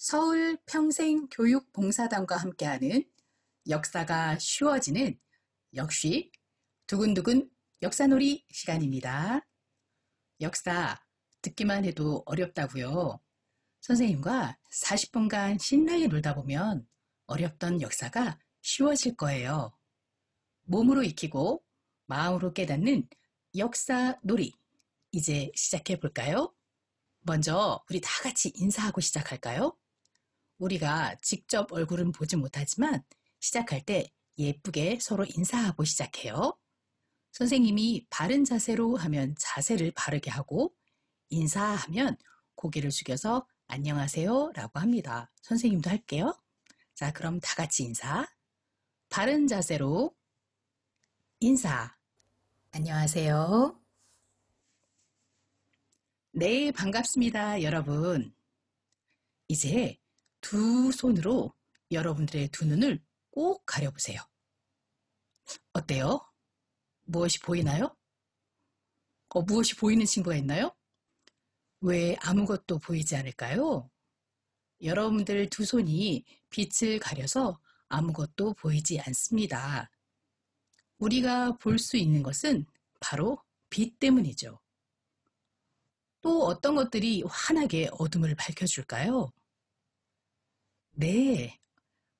서울 평생 교육 봉사단과 함께하는 역사가 쉬워지는 역시 두근두근 역사놀이 시간입니다. 역사 듣기만 해도 어렵다고요. 선생님과 40분간 신나게 놀다 보면 어렵던 역사가 쉬워질 거예요. 몸으로 익히고 마음으로 깨닫는 역사 놀이. 이제 시작해 볼까요? 먼저 우리 다 같이 인사하고 시작할까요? 우리가 직접 얼굴은 보지 못하지만 시작할 때 예쁘게 서로 인사하고 시작해요. 선생님이 바른 자세로 하면 자세를 바르게 하고 인사하면 고개를 숙여서 안녕하세요 라고 합니다. 선생님도 할게요. 자, 그럼 다 같이 인사. 바른 자세로 인사. 안녕하세요. 네, 반갑습니다, 여러분. 이제 두 손으로 여러분들의 두 눈을 꼭 가려보세요. 어때요? 무엇이 보이나요? 어, 무엇이 보이는 친구가 있나요? 왜 아무것도 보이지 않을까요? 여러분들 두 손이 빛을 가려서 아무것도 보이지 않습니다. 우리가 볼 수 있는 것은 바로 빛 때문이죠. 또 어떤 것들이 환하게 어둠을 밝혀줄까요? 네,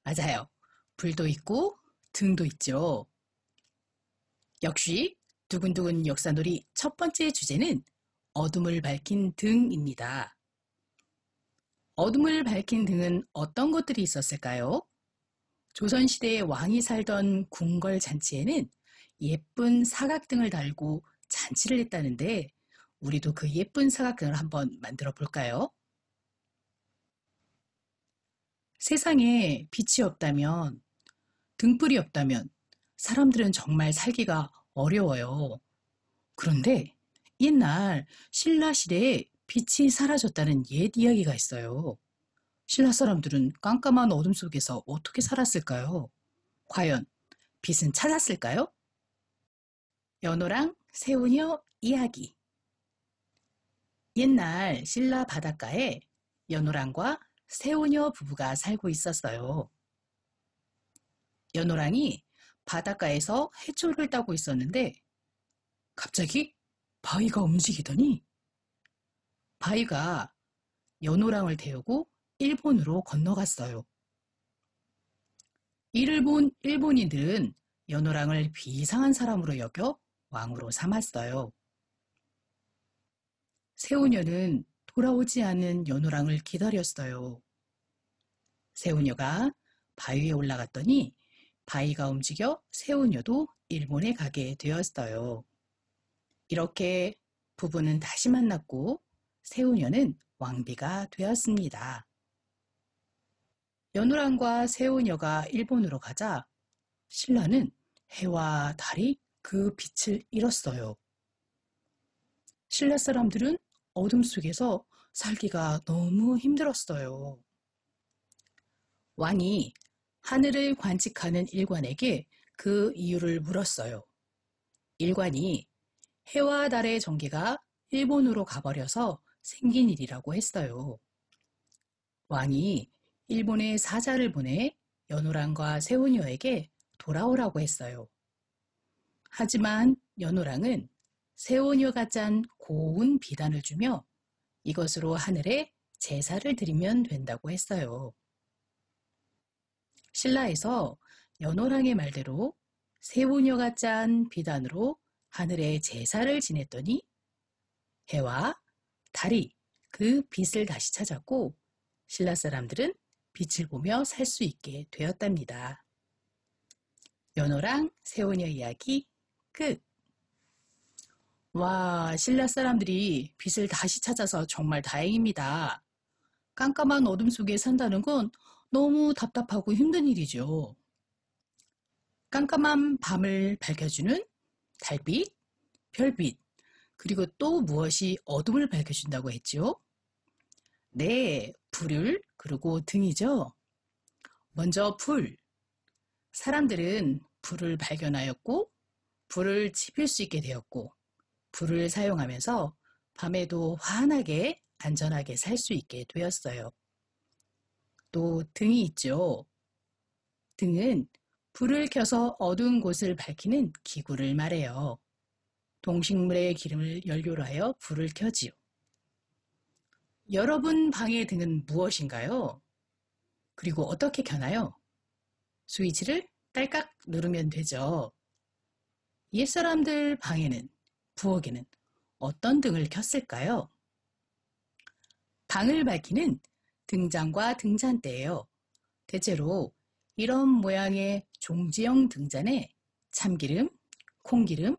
맞아요. 불도 있고 등도 있죠. 역시 두근두근 역사놀이 첫 번째 주제는 어둠을 밝힌 등입니다. 어둠을 밝힌 등은 어떤 것들이 있었을까요? 조선시대의 왕이 살던 궁궐 잔치에는 예쁜 사각등을 달고 잔치를 했다는데 우리도 그 예쁜 사각등을 한번 만들어 볼까요? 세상에 빛이 없다면, 등불이 없다면 사람들은 정말 살기가 어려워요. 그런데 옛날 신라 시대에 빛이 사라졌다는 옛 이야기가 있어요. 신라 사람들은 깜깜한 어둠 속에서 어떻게 살았을까요? 과연 빛은 찾았을까요? 연호랑 새우녀 이야기 옛날 신라 바닷가에 연호랑과 세오녀 부부가 살고 있었어요. 연호랑이 바닷가에서 해초를 따고 있었는데 갑자기 바위가 움직이더니 바위가 연호랑을 태우고 일본으로 건너갔어요. 이를 본 일본인들은 연호랑을 비상한 사람으로 여겨 왕으로 삼았어요. 세우녀는 돌아오지 않은 연호랑을 기다렸어요. 세우녀가 바위에 올라갔더니 바위가 움직여 세우녀도 일본에 가게 되었어요. 이렇게 부부는 다시 만났고 세우녀는 왕비가 되었습니다. 연우랑과 세우녀가 일본으로 가자 신라는 해와 달이 그 빛을 잃었어요. 신라 사람들은 어둠 속에서 살기가 너무 힘들었어요. 왕이 하늘을 관측하는 일관에게 그 이유를 물었어요. 일관이 해와 달의 전기가 일본으로 가버려서 생긴 일이라고 했어요. 왕이 일본에 사자를 보내 연호랑과 세온녀에게 돌아오라고 했어요. 하지만 연호랑은 세온녀가 짠 고운 비단을 주며 이것으로 하늘에 제사를 드리면 된다고 했어요. 신라에서 연호랑의 말대로 세우녀가 짠 비단으로 하늘에 제사를 지냈더니 해와 달이 그 빛을 다시 찾았고 신라 사람들은 빛을 보며 살 수 있게 되었답니다. 연호랑 세우녀 이야기 끝! 와, 신라 사람들이 빛을 다시 찾아서 정말 다행입니다. 깜깜한 어둠 속에 산다는 건 너무 답답하고 힘든 일이죠. 깜깜한 밤을 밝혀주는 달빛, 별빛, 그리고 또 무엇이 어둠을 밝혀준다고 했지요? 네, 불을, 그리고 등이죠. 먼저 불. 사람들은 불을 발견하였고, 불을 지필 수 있게 되었고, 불을 사용하면서 밤에도 환하게 안전하게 살 수 있게 되었어요. 또 등이 있죠. 등은 불을 켜서 어두운 곳을 밝히는 기구를 말해요. 동식물의 기름을 연료로 하여 불을 켜지요. 여러분 방의 등은 무엇인가요? 그리고 어떻게 켜나요? 스위치를 딸깍 누르면 되죠. 옛사람들 방에는 부엌에는 어떤 등을 켰을까요? 방을 밝히는 등잔과 등잔대예요. 대체로 이런 모양의 종지형 등잔에 참기름, 콩기름,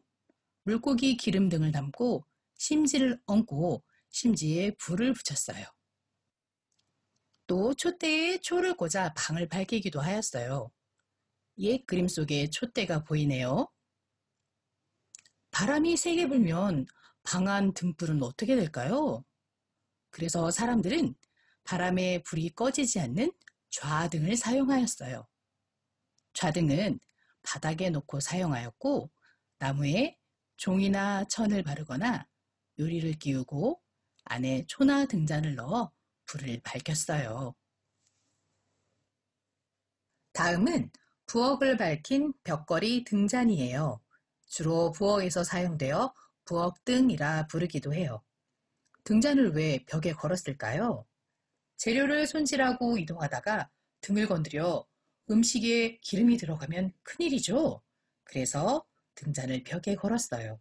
물고기 기름 등을 담고 심지를 얹고 심지에 불을 붙였어요. 또 촛대에 초를 꽂아 방을 밝히기도 하였어요. 옛 그림 속에 촛대가 보이네요. 바람이 세게 불면 방안 등불은 어떻게 될까요? 그래서 사람들은 바람에 불이 꺼지지 않는 좌등을 사용하였어요. 좌등은 바닥에 놓고 사용하였고 나무에 종이나 천을 바르거나 요리를 끼우고 안에 초나 등잔을 넣어 불을 밝혔어요. 다음은 부엌을 밝힌 벽걸이 등잔이에요. 주로 부엌에서 사용되어 부엌등이라 부르기도 해요. 등잔을 왜 벽에 걸었을까요? 재료를 손질하고 이동하다가 등을 건드려 음식에 기름이 들어가면 큰일이죠. 그래서 등잔을 벽에 걸었어요.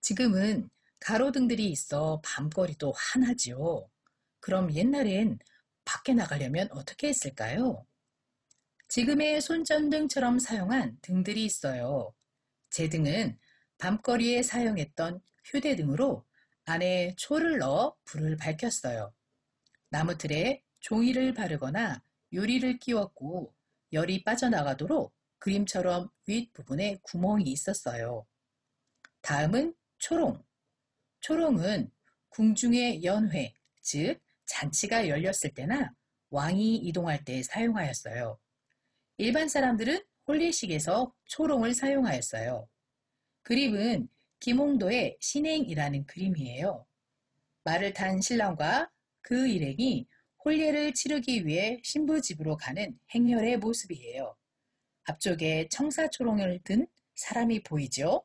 지금은 가로등들이 있어 밤거리도 하나지요. 그럼 옛날엔 밖에 나가려면 어떻게 했을까요? 지금의 손전등처럼 사용한 등들이 있어요. 제등은 밤거리에 사용했던 휴대등으로 안에 초를 넣어 불을 밝혔어요. 나무틀에 종이를 바르거나 유리를 끼웠고 열이 빠져나가도록 그림처럼 윗부분에 구멍이 있었어요. 다음은 초롱. 초롱은 궁중의 연회, 즉 잔치가 열렸을 때나 왕이 이동할 때 사용하였어요. 일반 사람들은 홀리식에서 초롱을 사용하였어요. 그림은 김홍도의 신행이라는 그림이에요. 말을 탄 신랑과 그 일행이 홀례를 치르기 위해 신부 집으로 가는 행렬의 모습이에요. 앞쪽에 청사초롱을 든 사람이 보이죠?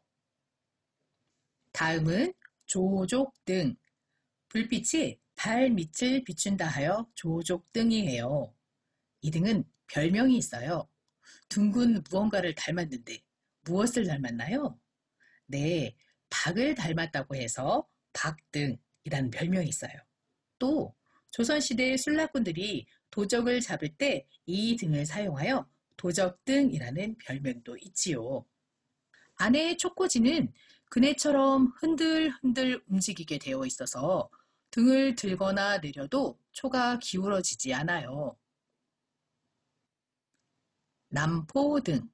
다음은 조족등. 불빛이 발 밑을 비춘다 하여 조족등이에요. 이 등은 별명이 있어요. 둥근 무언가를 닮았는데 무엇을 닮았나요? 네, 박을 닮았다고 해서 박등이라는 별명이 있어요. 또 조선시대의 술라꾼들이 도적을 잡을 때 이 등을 사용하여 도적등이라는 별명도 있지요. 아내의 초코지는 그네처럼 흔들흔들 움직이게 되어 있어서 등을 들거나 내려도 초가 기울어지지 않아요. 남포등,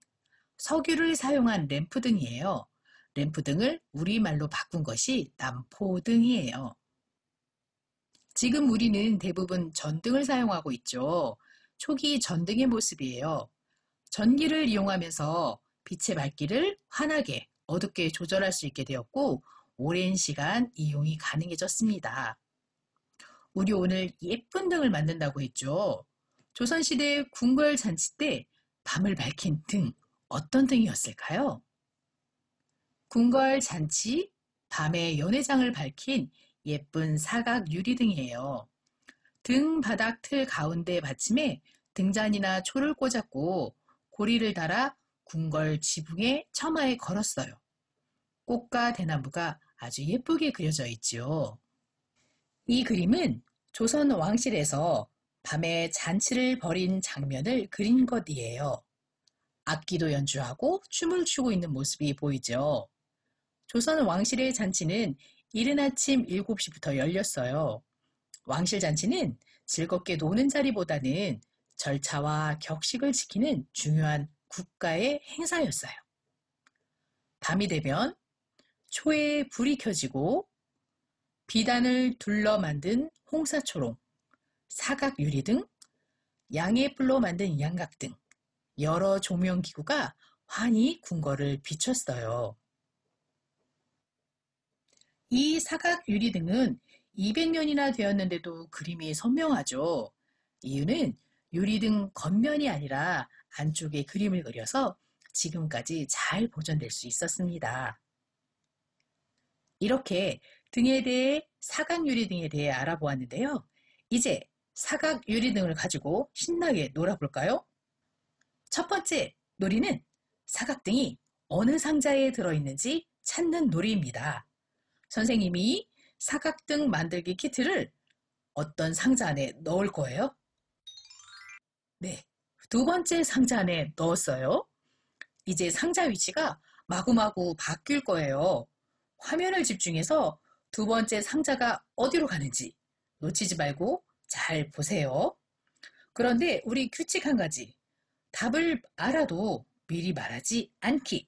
석유를 사용한 램프등이에요. 램프등을 우리말로 바꾼 것이 남포등이에요. 지금 우리는 대부분 전등을 사용하고 있죠. 초기 전등의 모습이에요. 전기를 이용하면서 빛의 밝기를 환하게, 어둡게 조절할 수 있게 되었고 오랜 시간 이용이 가능해졌습니다. 우리 오늘 예쁜 등을 만든다고 했죠. 조선시대 궁궐잔치 때 밤을 밝힌 등 어떤 등이었을까요? 궁궐 잔치, 밤에 연회장을 밝힌 예쁜 사각 유리등이에요. 등 바닥 틀 가운데 받침에 등잔이나 초를 꽂았고 고리를 달아 궁궐 지붕에 처마에 걸었어요. 꽃과 대나무가 아주 예쁘게 그려져 있지요. 이 그림은 조선 왕실에서 밤에 잔치를 벌인 장면을 그린 것이에요. 악기도 연주하고 춤을 추고 있는 모습이 보이죠. 조선 왕실의 잔치는 이른 아침 7시부터 열렸어요. 왕실 잔치는 즐겁게 노는 자리보다는 절차와 격식을 지키는 중요한 국가의 행사였어요. 밤이 되면 초에 불이 켜지고 비단을 둘러 만든 홍사초롱, 사각 유리등, 양의 풀로 만든 양각 등 여러 조명기구가 환히 궁궐을 비췄어요. 이 사각 유리등은 200년이나 되었는데도 그림이 선명하죠. 이유는 유리등 겉면이 아니라 안쪽에 그림을 그려서 지금까지 잘 보존될 수 있었습니다. 이렇게 등에 대해 사각 유리등에 대해 알아보았는데요. 이제 사각 유리 등을 가지고 신나게 놀아볼까요? 첫 번째 놀이는 사각등이 어느 상자에 들어있는지 찾는 놀이입니다. 선생님이 사각등 만들기 키트를 어떤 상자 안에 넣을 거예요? 네, 두 번째 상자 안에 넣었어요. 이제 상자 위치가 마구마구 바뀔 거예요. 화면을 집중해서 두 번째 상자가 어디로 가는지 놓치지 말고 잘 보세요. 그런데 우리 규칙 한 가지. 답을 알아도 미리 말하지 않기.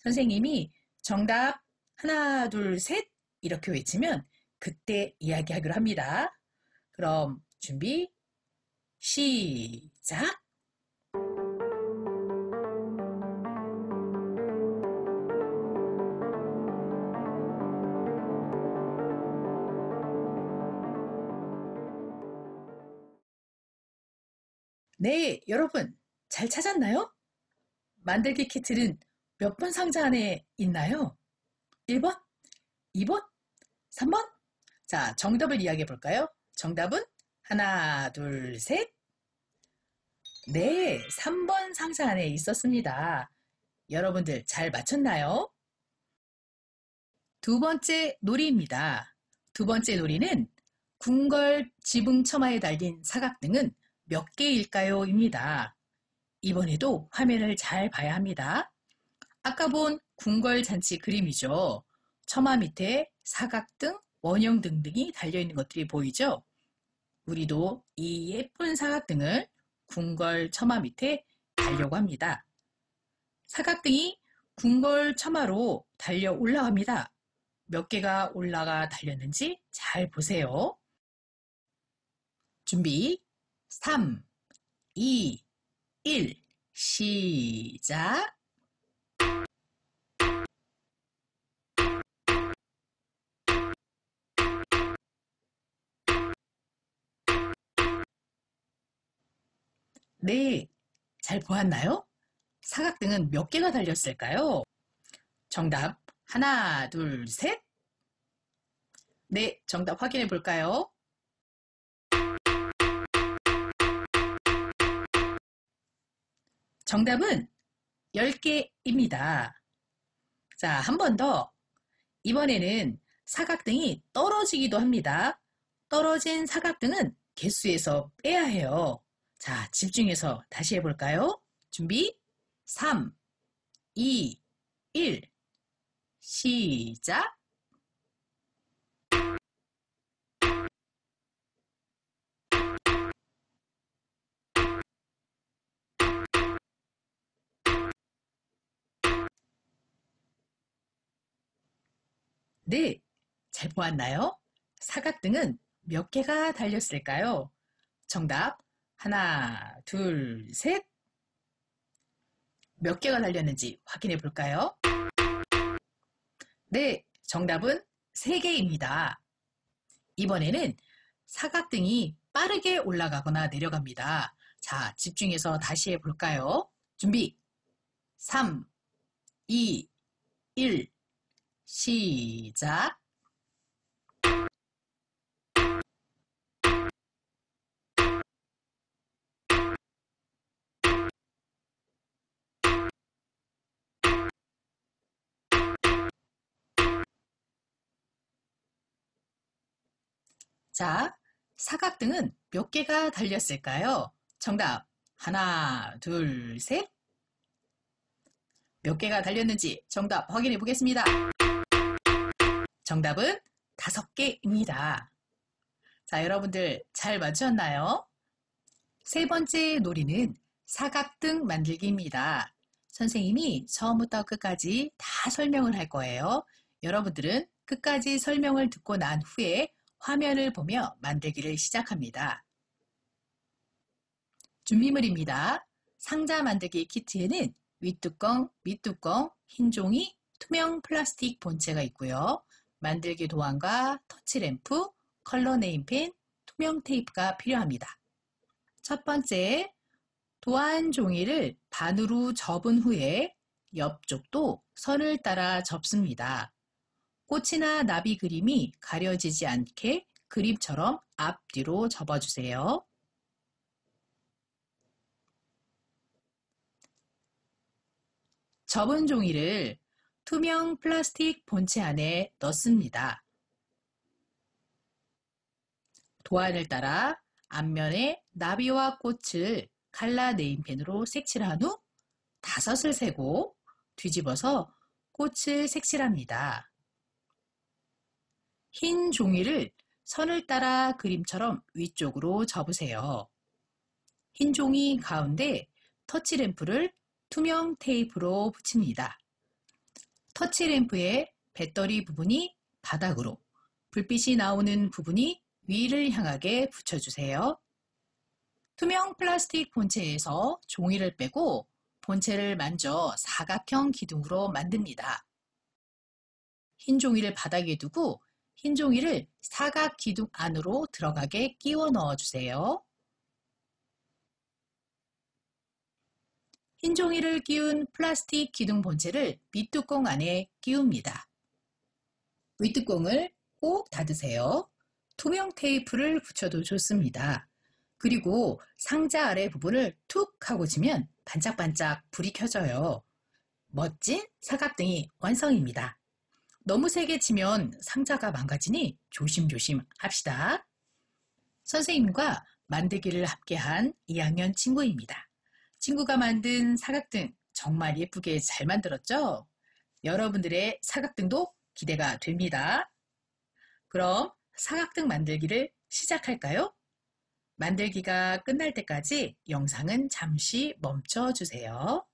선생님이 정답 하나, 둘, 셋 이렇게 외치면 그때 이야기하기로 합니다. 그럼 준비 시작! 네, 여러분, 잘 찾았나요? 만들기 키트는 몇 번 상자 안에 있나요? 1번, 2번, 3번? 자, 정답을 이야기해 볼까요? 정답은 하나, 둘, 셋. 네, 3번 상자 안에 있었습니다. 여러분들 잘 맞췄나요? 두 번째 놀이입니다. 두 번째 놀이는 궁궐 지붕 처마에 달린 사각등은 몇 개일까요? 입니다. 이번에도 화면을 잘 봐야 합니다. 아까 본 궁궐잔치 그림이죠. 처마 밑에 사각등, 원형 등등이 달려있는 것들이 보이죠? 우리도 이 예쁜 사각등을 궁궐 처마 밑에 달려고 합니다. 사각등이 궁궐 처마로 달려 올라갑니다. 몇 개가 올라가 달렸는지 잘 보세요. 준비 3, 2, 1 시작 네, 잘 보았나요? 사각등은 몇 개가 달렸을까요? 정답 하나, 둘, 셋. 네, 정답 확인해 볼까요? 정답은 10개입니다. 자, 한 번 더. 이번에는 사각등이 떨어지기도 합니다. 떨어진 사각등은 개수에서 빼야 해요. 자, 집중해서 다시 해볼까요? 준비, 3, 2, 1. 시작! 네, 잘 보았나요? 사각등은 몇 개가 달렸을까요? 정답 하나, 둘, 셋. 몇 개가 달렸는지 확인해 볼까요? 네, 정답은 3개입니다. 이번에는 사각등이 빠르게 올라가거나 내려갑니다. 자, 집중해서 다시 해볼까요? 준비! 3, 2, 1 시작. 자, 사각등은 몇 개가 달렸을까요? 정답. 하나, 둘, 셋. 몇 개가 달렸는지 정답 확인해 보겠습니다. 정답은 다섯 개입니다. 자, 여러분들 잘 맞추셨나요? 세 번째 놀이는 사각등 만들기입니다. 선생님이 처음부터 끝까지 다 설명을 할 거예요. 여러분들은 끝까지 설명을 듣고 난 후에 화면을 보며 만들기를 시작합니다. 준비물입니다. 상자 만들기 키트에는 윗뚜껑, 밑뚜껑, 흰 종이, 투명 플라스틱 본체가 있고요. 만들기 도안과 터치램프, 컬러 네임펜, 투명 테이프가 필요합니다. 첫 번째, 도안 종이를 반으로 접은 후에 옆쪽도 선을 따라 접습니다. 꽃이나 나비 그림이 가려지지 않게 그림처럼 앞뒤로 접어주세요. 접은 종이를 투명 플라스틱 본체 안에 넣습니다. 도안을 따라 앞면에 나비와 꽃을 칼라 네임펜으로 색칠한 후 다섯을 세고 뒤집어서 꽃을 색칠합니다. 흰 종이를 선을 따라 그림처럼 위쪽으로 접으세요. 흰 종이 가운데 터치램프를 투명 테이프로 붙입니다. 터치램프의 배터리 부분이 바닥으로, 불빛이 나오는 부분이 위를 향하게 붙여주세요. 투명 플라스틱 본체에서 종이를 빼고 본체를 만져 사각형 기둥으로 만듭니다. 흰 종이를 바닥에 두고 흰 종이를 사각 기둥 안으로 들어가게 끼워 넣어주세요. 흰 종이를 끼운 플라스틱 기둥 본체를 밑뚜껑 안에 끼웁니다. 윗뚜껑을 꼭 닫으세요. 투명 테이프를 붙여도 좋습니다. 그리고 상자 아래 부분을 툭 하고 지면 반짝반짝 불이 켜져요. 멋진 사각등이 완성입니다. 너무 세게 치면 상자가 망가지니 조심조심 합시다. 선생님과 만들기를 함께한 2학년 친구입니다. 친구가 만든 사각등 정말 예쁘게 잘 만들었죠? 여러분들의 사각등도 기대가 됩니다. 그럼 사각등 만들기를 시작할까요? 만들기가 끝날 때까지 영상은 잠시 멈춰 주세요.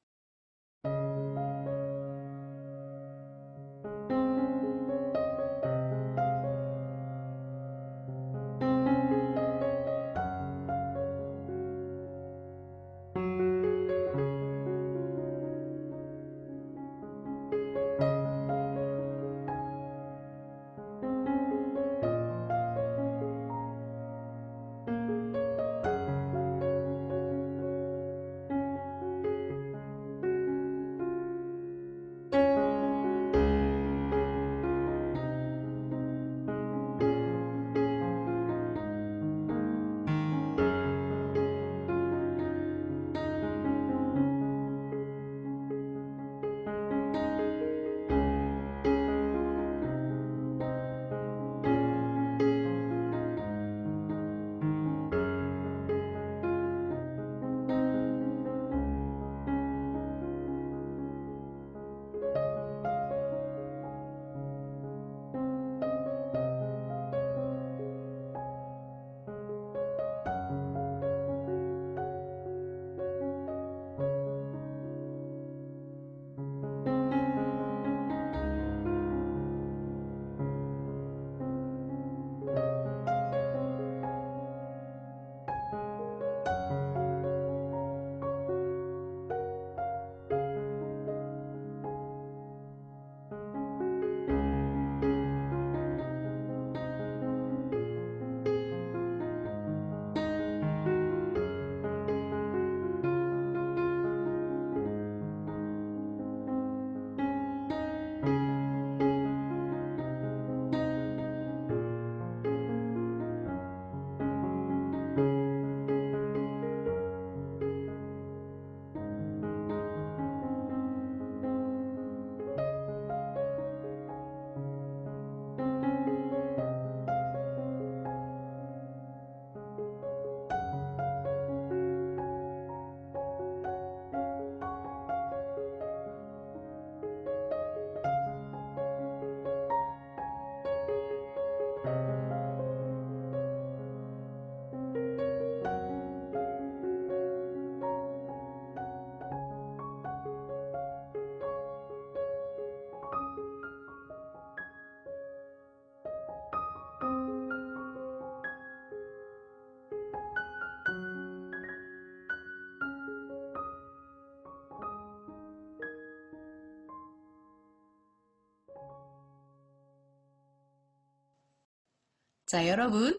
자, 여러분,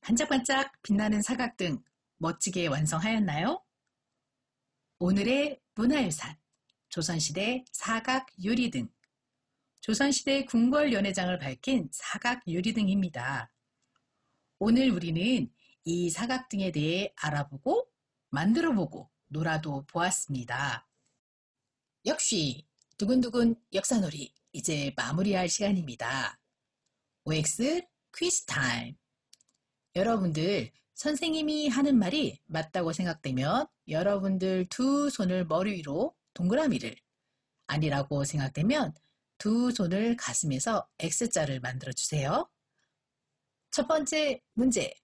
반짝반짝 빛나는 사각등 멋지게 완성하였나요? 오늘의 문화유산, 조선시대 사각 유리등, 조선시대 궁궐 연회장을 밝힌 사각 유리등입니다. 오늘 우리는 이 사각등에 대해 알아보고 만들어보고 놀아도 보았습니다. 역시 두근두근 역사놀이 이제 마무리할 시간입니다. OX 퀴즈 타임. 여러분들 선생님이 하는 말이 맞다고 생각되면 여러분들 두 손을 머리 위로 동그라미를 아니라고 생각되면 두 손을 가슴에서 X자를 만들어 주세요. 첫 번째 문제.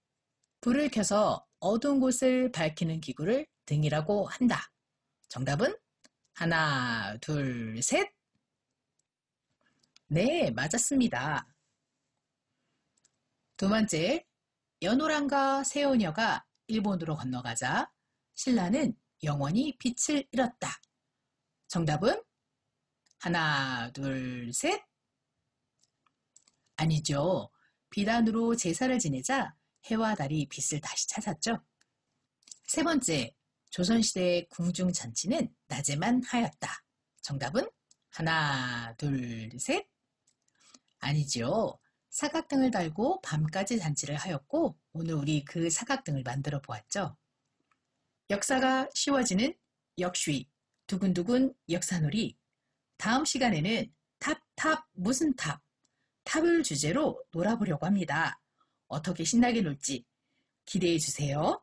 불을 켜서 어두운 곳을 밝히는 기구를 등이라고 한다. 정답은 하나, 둘, 셋. 네, 맞았습니다. 두 번째, 연호랑과 세오녀가 일본으로 건너가자 신라는 영원히 빛을 잃었다. 정답은 하나, 둘, 셋. 아니죠. 비단으로 제사를 지내자 해와 달이 빛을 다시 찾았죠. 세 번째, 조선시대 궁중잔치는 낮에만 하였다. 정답은 하나, 둘, 셋. 아니죠 사각등을 달고 밤까지 잔치를 하였고 오늘 우리 그 사각등을 만들어 보았죠. 역사가 쉬워지는 역시 두근두근 역사놀이 다음 시간에는 탑탑 무슨 탑 탑을 주제로 놀아보려고 합니다. 어떻게 신나게 놀지 기대해 주세요.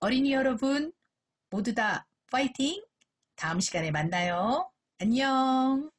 어린이 여러분 모두 다 파이팅! 다음 시간에 만나요. 안녕!